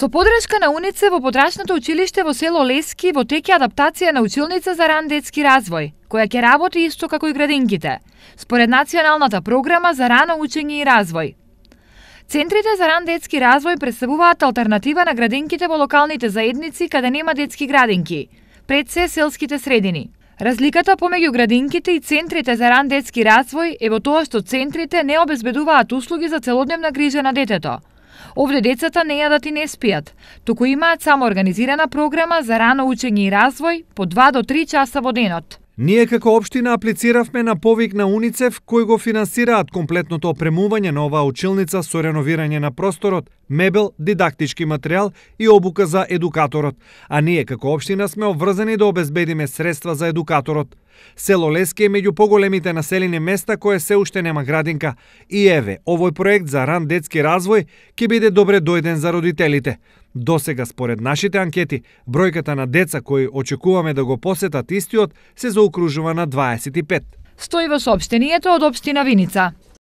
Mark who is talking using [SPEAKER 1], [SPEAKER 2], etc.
[SPEAKER 1] Со подршка на УНИЦЕ во подрачното училиште во село Лески во теке адаптација на училница за ран детски развој, која ќе работи исто како и градинките, според Националната програма за рано учење и развој. Центрите за ран детски развој представуваат алтернатива на градинките во локалните заедници каде нема детски градинки, пред се селските средини. Разликата помеѓу градинките и центрите за ран детски развој е во тоа што центрите не обезбедуваат услуги за целодневна грижа на детето – Овде децата не јадат и не спијат, туку имаат само организирана програма за рано учење и развој по 2 до 3 часа во денот.
[SPEAKER 2] Ние како општина аплициравме на повик на УНИЦЕФ кој го финансираат комплетното опремување на оваа училница со реновирање на просторот, мебел, дидактички материјал и обука за едукаторот, а ние како општина сме обврзани да обезбедиме средства за едукаторот. Село Лески е меѓу поголемите населени места кое се уште нема градинка. И еве, овој проект за ран детски развој ќе биде добре дојден за родителите. Досега според нашите анкети, бројката на деца кои очекуваме да го посетат истиот се заокружува на 25.
[SPEAKER 1] Стои во сообщението од Обстина Виница.